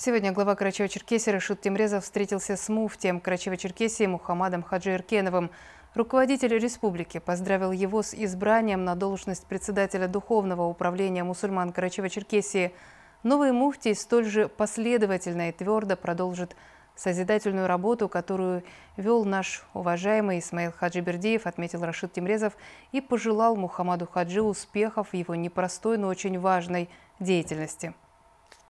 Сегодня глава Карачева-Черкесии Рашид Темрезов встретился с муфтием Карачева-Черкесии Мухаммадом Хаджи Иркеновым. Руководитель республики поздравил его с избранием на должность председателя Духовного управления мусульман Карачева-Черкесии. Новый муфтий столь же последовательно и твердо продолжит созидательную работу, которую вел наш уважаемый Исмаил Хаджибердиев, отметил Рашид Темрезов и пожелал Мухаммаду Хаджи успехов в его непростой, но очень важной деятельности.